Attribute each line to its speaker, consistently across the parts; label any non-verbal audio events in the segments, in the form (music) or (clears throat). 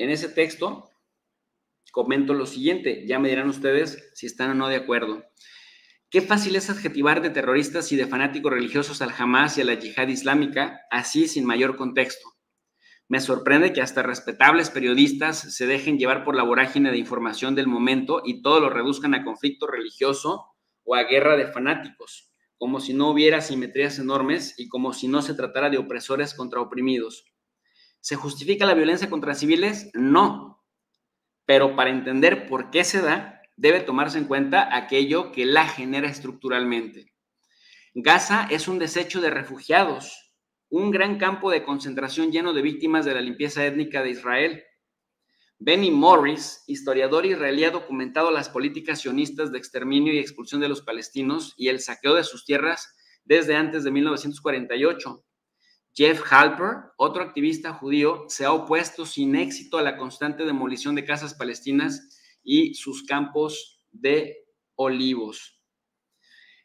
Speaker 1: en ese texto comento lo siguiente, ya me dirán ustedes si están o no de acuerdo. Qué fácil es adjetivar de terroristas y de fanáticos religiosos al Hamas y a la yihad islámica, así sin mayor contexto. Me sorprende que hasta respetables periodistas se dejen llevar por la vorágine de información del momento y todo lo reduzcan a conflicto religioso o a guerra de fanáticos, como si no hubiera simetrías enormes y como si no se tratara de opresores contra oprimidos. ¿Se justifica la violencia contra civiles? No. Pero para entender por qué se da, debe tomarse en cuenta aquello que la genera estructuralmente. Gaza es un desecho de refugiados, un gran campo de concentración lleno de víctimas de la limpieza étnica de Israel. Benny Morris, historiador israelí, ha documentado las políticas sionistas de exterminio y expulsión de los palestinos y el saqueo de sus tierras desde antes de 1948. Jeff Halper, otro activista judío, se ha opuesto sin éxito a la constante demolición de casas palestinas y sus campos de olivos.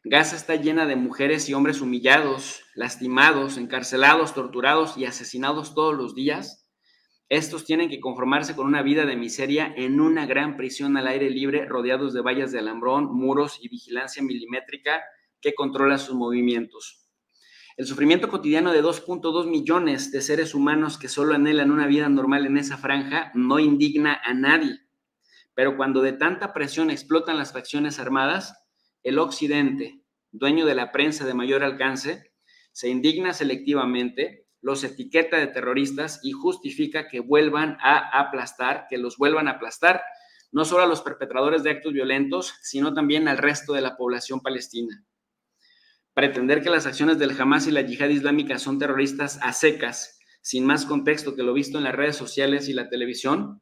Speaker 1: Gaza está llena de mujeres y hombres humillados, lastimados, encarcelados, torturados y asesinados todos los días. Estos tienen que conformarse con una vida de miseria en una gran prisión al aire libre, rodeados de vallas de alambrón, muros y vigilancia milimétrica que controla sus movimientos. El sufrimiento cotidiano de 2.2 millones de seres humanos que solo anhelan una vida normal en esa franja no indigna a nadie. Pero cuando de tanta presión explotan las facciones armadas, el Occidente, dueño de la prensa de mayor alcance, se indigna selectivamente, los etiqueta de terroristas y justifica que vuelvan a aplastar, que los vuelvan a aplastar, no solo a los perpetradores de actos violentos, sino también al resto de la población palestina. Pretender que las acciones del Hamas y la yihad islámica son terroristas a secas, sin más contexto que lo visto en las redes sociales y la televisión,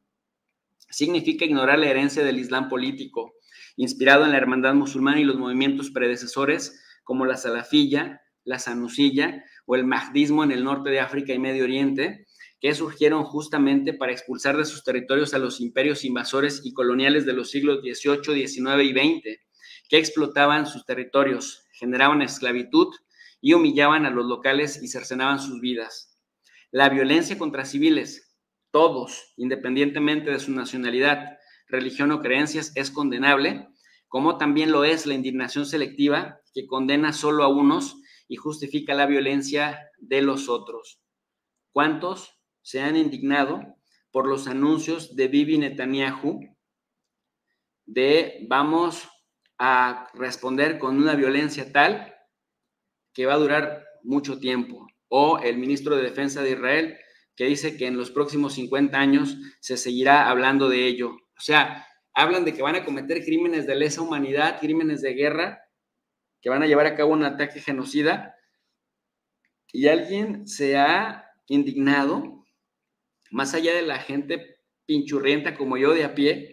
Speaker 1: significa ignorar la herencia del Islam político, inspirado en la hermandad musulmana y los movimientos predecesores como la salafilla, la sanusilla o el mahdismo en el norte de África y Medio Oriente, que surgieron justamente para expulsar de sus territorios a los imperios invasores y coloniales de los siglos XVIII, XIX y XX que explotaban sus territorios, generaban esclavitud y humillaban a los locales y cercenaban sus vidas. La violencia contra civiles, todos, independientemente de su nacionalidad, religión o creencias, es condenable, como también lo es la indignación selectiva, que condena solo a unos y justifica la violencia de los otros. ¿Cuántos se han indignado por los anuncios de Bibi Netanyahu de vamos a responder con una violencia tal que va a durar mucho tiempo. O el ministro de Defensa de Israel, que dice que en los próximos 50 años se seguirá hablando de ello. O sea, hablan de que van a cometer crímenes de lesa humanidad, crímenes de guerra, que van a llevar a cabo un ataque genocida. Y alguien se ha indignado, más allá de la gente pinchurrienta como yo de a pie,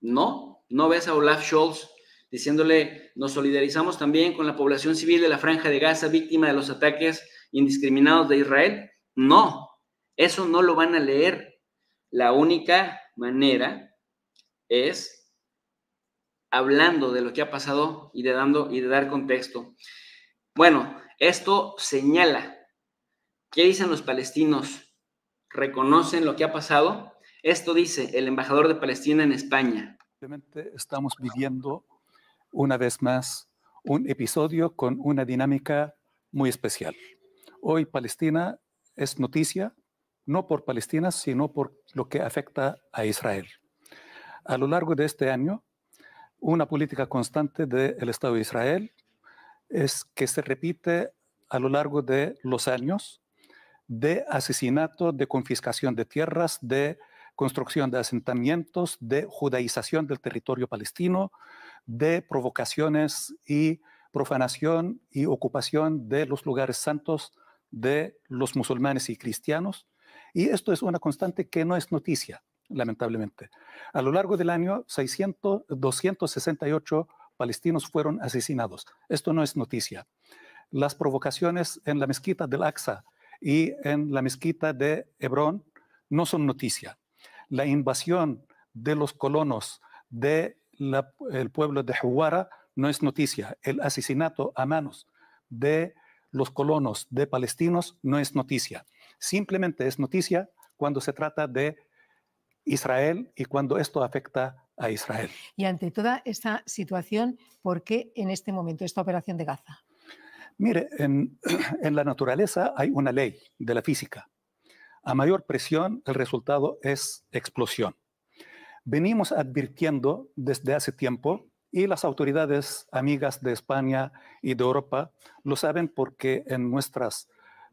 Speaker 1: no, no ves a Olaf Scholz diciéndole, nos solidarizamos también con la población civil de la franja de Gaza víctima de los ataques indiscriminados de Israel. No, eso no lo van a leer. La única manera es hablando de lo que ha pasado y de, dando, y de dar contexto. Bueno, esto señala, ¿qué dicen los palestinos? ¿Reconocen lo que ha pasado? Esto dice el embajador de Palestina en España,
Speaker 2: estamos viviendo una vez más un episodio con una dinámica muy especial. Hoy Palestina es noticia, no por Palestina, sino por lo que afecta a Israel. A lo largo de este año, una política constante del Estado de Israel es que se repite a lo largo de los años de asesinato, de confiscación de tierras, de construcción de asentamientos, de judaización del territorio palestino, de provocaciones y profanación y ocupación de los lugares santos de los musulmanes y cristianos. Y esto es una constante que no es noticia, lamentablemente. A lo largo del año, 268 palestinos fueron asesinados. Esto no es noticia. Las provocaciones en la mezquita del Aqsa y en la mezquita de Hebrón no son noticia la invasión de los colonos del pueblo de Huara no es noticia. El asesinato a manos de los colonos de palestinos no es noticia. Simplemente es noticia cuando se trata de Israel y cuando esto afecta a Israel. Y ante toda esta situación, ¿por qué en este momento esta operación de Gaza? Mire, en (clears throat) la naturaleza hay una ley de la física a mayor presión, el resultado es explosión. Venimos advirtiendo desde hace tiempo y las autoridades amigas de España y de Europa lo saben porque en nuestras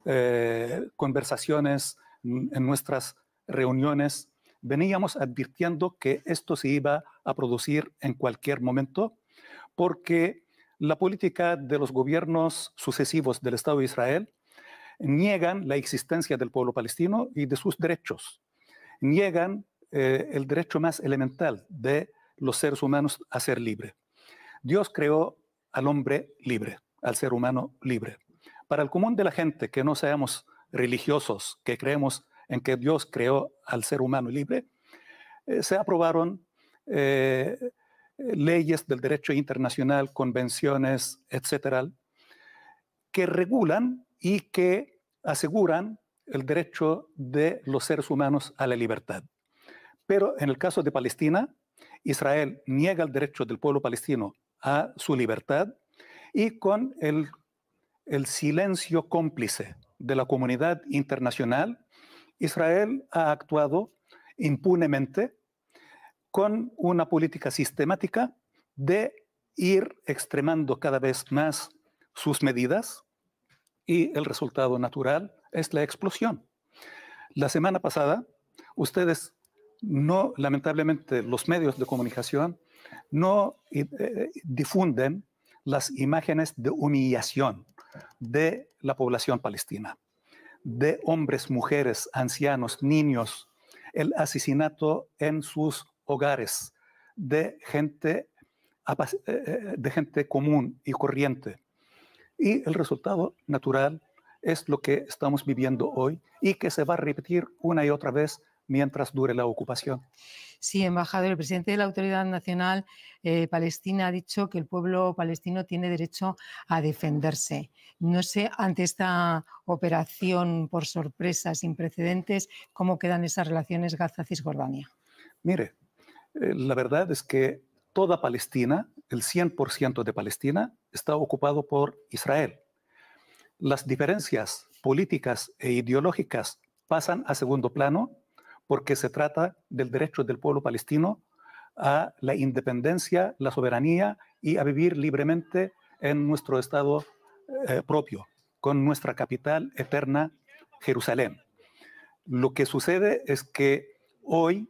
Speaker 2: eh, conversaciones, en nuestras reuniones, veníamos advirtiendo que esto se iba a producir en cualquier momento porque la política de los gobiernos sucesivos del Estado de Israel niegan la existencia del pueblo palestino y de sus derechos, niegan eh, el derecho más elemental de los seres humanos a ser libre. Dios creó al hombre libre, al ser humano libre. Para el común de la gente que no seamos religiosos, que creemos en que Dios creó al ser humano libre, eh, se aprobaron eh, leyes del derecho internacional, convenciones, etcétera, que regulan y que aseguran el derecho de los seres humanos a la libertad. Pero en el caso de Palestina, Israel niega el derecho del pueblo palestino a su libertad y con el, silencio cómplice de la comunidad internacional, Israel ha actuado impunemente con una política sistemática de ir extremando cada vez más sus medidas y el resultado natural es la explosión. La semana pasada, ustedes no, lamentablemente, los medios de comunicación no eh, eh, difunden las imágenes de humillación de la población palestina, de hombres, mujeres, ancianos, niños, el asesinato en sus hogares de gente, eh, de gente común y corriente, y el resultado natural es lo que estamos viviendo hoy y que se va a repetir una y otra vez mientras dure la ocupación. Sí, embajador, el presidente de la Autoridad Nacional eh, Palestina ha dicho que el pueblo palestino tiene derecho a defenderse. No sé, ante esta operación por sorpresa sin precedentes, ¿cómo quedan esas relaciones Gaza-Cisjordania? Mire, eh, la verdad es que toda Palestina el 100% de Palestina está ocupado por Israel. Las diferencias políticas e ideológicas pasan a segundo plano porque se trata del derecho del pueblo palestino a la independencia, la soberanía y a vivir libremente en nuestro Estado eh, propio, con nuestra capital eterna, Jerusalén. Lo que sucede es que hoy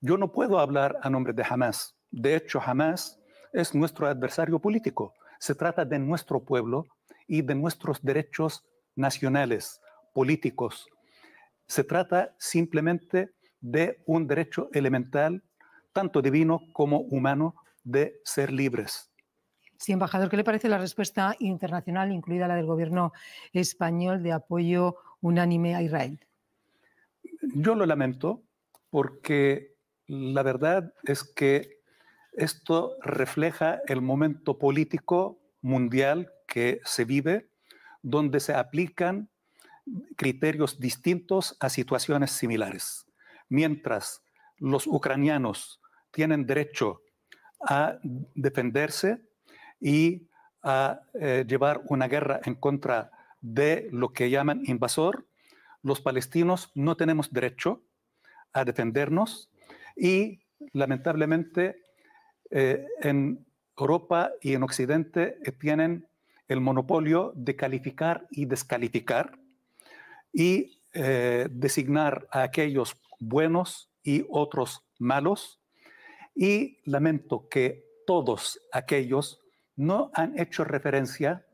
Speaker 2: yo no puedo hablar a nombre de Hamas. De hecho, Hamas es nuestro adversario político. Se trata de nuestro pueblo y de nuestros derechos nacionales, políticos. Se trata simplemente de un derecho elemental, tanto divino como humano, de ser libres. Sí, embajador, ¿qué le parece la respuesta internacional, incluida la del gobierno español, de apoyo unánime a Israel? Yo lo lamento porque la verdad es que esto refleja el momento político mundial que se vive, donde se aplican criterios distintos a situaciones similares. Mientras los ucranianos tienen derecho a defenderse y a eh, llevar una guerra en contra de lo que llaman invasor, los palestinos no tenemos derecho a defendernos y lamentablemente eh, en Europa y en Occidente eh, tienen el monopolio de calificar y descalificar y eh, designar a aquellos buenos y otros malos. Y lamento que todos aquellos no han hecho referencia,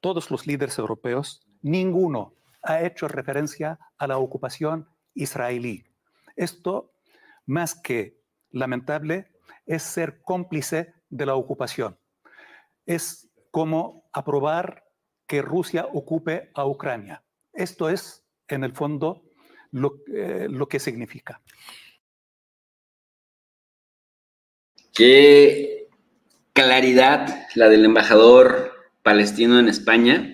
Speaker 2: todos los líderes europeos, ninguno ha hecho referencia a la ocupación israelí. Esto, más que lamentable, es ser cómplice de la ocupación. Es como aprobar que Rusia ocupe a Ucrania. Esto es, en el fondo, eh, lo, que significa.
Speaker 1: Qué claridad la del embajador palestino en España.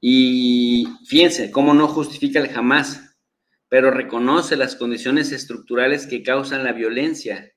Speaker 1: Y fíjense cómo no justifica el jamás, pero reconoce las condiciones estructurales que causan la violencia